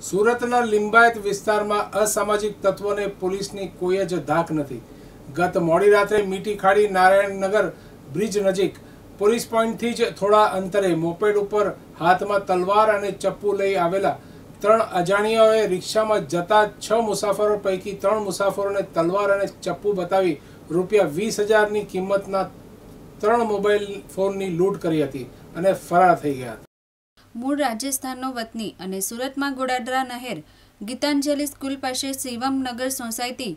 સુરતના લિંબાયત વિસ્તારમાં અસામાજિક તત્વોને પોલીસની કોઈ જ ધાક નથી ગત મોડી રાત્રે મીઠી નારાયણનગર બ્રિજ નજીક પોલીસ પોઈન્ટથી જ થોડા અંતરે મોપેડ ઉપર હાથમાં તલવાર અને ચપ્પુ લઈ આવેલા ત્રણ અજાણ્યાઓએ રિક્ષામાં જતા છ મુસાફરો પૈકી ત્રણ મુસાફરોને તલવાર અને ચપ્પુ બતાવી રૂપિયા વીસ હજારની કિંમતના ત્રણ મોબાઈલ ફોનની લૂંટ કરી હતી અને ફરાર થઈ ગયા હતા મૂળ રાજસ્થાનનો વતની અને સુરતમાં ગોડાદરા નહેર ગીતાંજલિ સ્કૂલ પાસે શિવમનગર સોસાયટી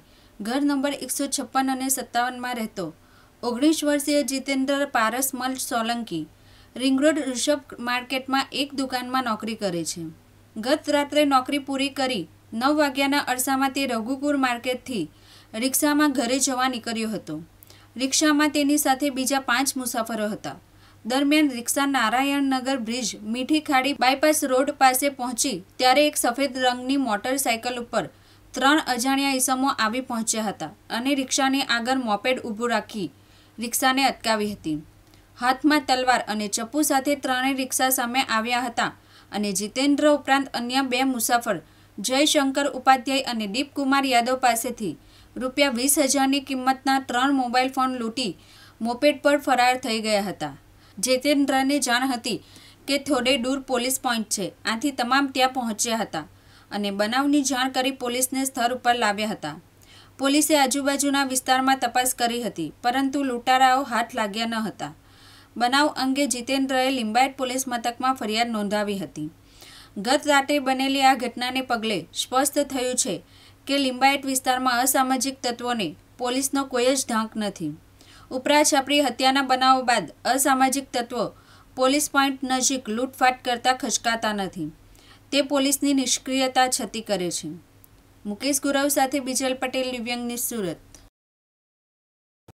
ઘર નંબર એકસો છપ્પન અને સત્તાવનમાં રહેતો ઓગણીસ વર્ષીય જીતેન્દ્ર પારસમલ સોલંકી રિંગરોડ ઋષભ માર્કેટમાં એક દુકાનમાં નોકરી કરે છે ગત રાત્રે નોકરી પૂરી કરી નવ વાગ્યાના અરસામાં તે રઘુપુર માર્કેટથી રિક્ષામાં ઘરે જવા નીકળ્યો હતો રિક્ષામાં તેની સાથે બીજા પાંચ મુસાફરો હતા દરમિયાન રિક્ષા નારાયણનગર બ્રિજ મીઠી ખાડી બાયપાસ રોડ પાસે પહોંચી ત્યારે એક સફેદ રંગની મોટરસાયકલ ઉપર ત્રણ અજાણ્યા ઈસમો આવી પહોંચ્યા હતા અને રિક્ષાને આગળ મોપેડ ઊભું રાખી રિક્ષાને અટકાવી હતી હાથમાં તલવાર અને ચપ્પુ સાથે ત્રણેય રિક્ષા સામે આવ્યા હતા અને જીતેન્દ્ર ઉપરાંત અન્ય બે મુસાફર જયશંકર ઉપાધ્યાય અને દીપકુમાર યાદવ પાસેથી રૂપિયા વીસ હજારની કિંમતના ત્રણ મોબાઈલ ફોન લૂંટી મોપેડ પર ફરાર થઈ ગયા હતા જીતેન્દ્રને જાણ હતી કે થોડે દૂર પોલીસ પોઈન્ટ છે આથી તમામ ત્યાં પહોંચ્યા હતા અને બનાવની જાણ કરી પોલીસને સ્થળ ઉપર લાવ્યા હતા પોલીસે આજુબાજુના વિસ્તારમાં તપાસ કરી હતી પરંતુ લૂંટારાઓ હાથ લાગ્યા ન હતા બનાવ અંગે જીતેન્દ્રએ લિંબાયત પોલીસ મથકમાં ફરિયાદ નોંધાવી હતી ગત રાતે બનેલી આ ઘટનાને પગલે સ્પષ્ટ થયું છે કે લિંબાયત વિસ્તારમાં અસામાજિક તત્વોને પોલીસનો કોઈ જ ઢાંક નથી ઉપરા છાપરી હત્યાના બનાવો બાદ અસામાજિક તત્વો પોલીસ પોઈન્ટ નજીક લૂંટફાટ કરતા ખચકાતા નથી તે પોલીસની નિષ્ક્રિયતા છતી કરે છે મુકેશ ગુરવ સાથે બિજલ પટેલ દિવ્યંગની સુરત